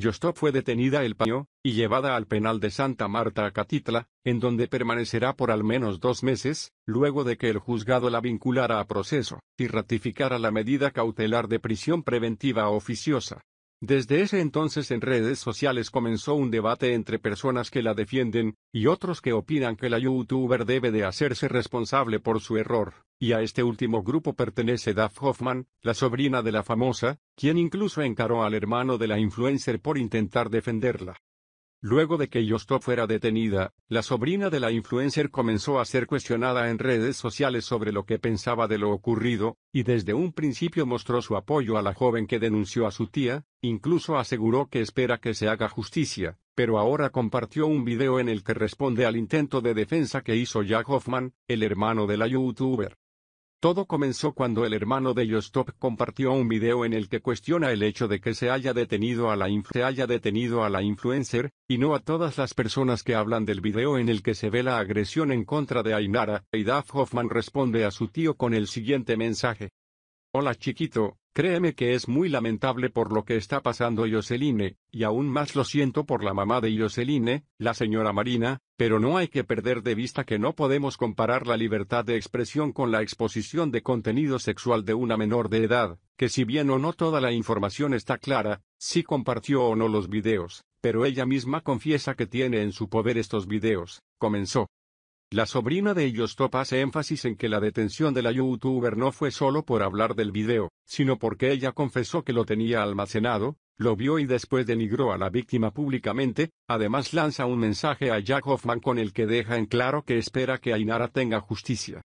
Yostó fue detenida el paño, y llevada al penal de Santa Marta a Catitla, en donde permanecerá por al menos dos meses, luego de que el juzgado la vinculara a proceso, y ratificara la medida cautelar de prisión preventiva oficiosa. Desde ese entonces en redes sociales comenzó un debate entre personas que la defienden, y otros que opinan que la youtuber debe de hacerse responsable por su error, y a este último grupo pertenece Daf Hoffman, la sobrina de la famosa, quien incluso encaró al hermano de la influencer por intentar defenderla. Luego de que Yostov fuera detenida, la sobrina de la influencer comenzó a ser cuestionada en redes sociales sobre lo que pensaba de lo ocurrido, y desde un principio mostró su apoyo a la joven que denunció a su tía, incluso aseguró que espera que se haga justicia, pero ahora compartió un video en el que responde al intento de defensa que hizo Jack Hoffman, el hermano de la youtuber. Todo comenzó cuando el hermano de Yostop compartió un video en el que cuestiona el hecho de que se haya detenido a la, influencer, y no a todas las personas que hablan del video en el que se ve la agresión en contra de Ainara. Aidaf Hoffman responde a su tío con el siguiente mensaje. Hola chiquito, Créeme que es muy lamentable por lo que está pasando Yoseline, y aún más lo siento por la mamá de Yoseline, la señora Marina, pero no hay que perder de vista que no podemos comparar la libertad de expresión con la exposición de contenido sexual de una menor de edad, que si bien o no toda la información está clara, si compartió o no los videos, pero ella misma confiesa que tiene en su poder estos videos, comenzó. La sobrina de ellos hace énfasis en que la detención de la youtuber no fue solo por hablar del video, sino porque ella confesó que lo tenía almacenado, lo vio y después denigró a la víctima públicamente, además lanza un mensaje a Jack Hoffman con el que deja en claro que espera que Ainara tenga justicia.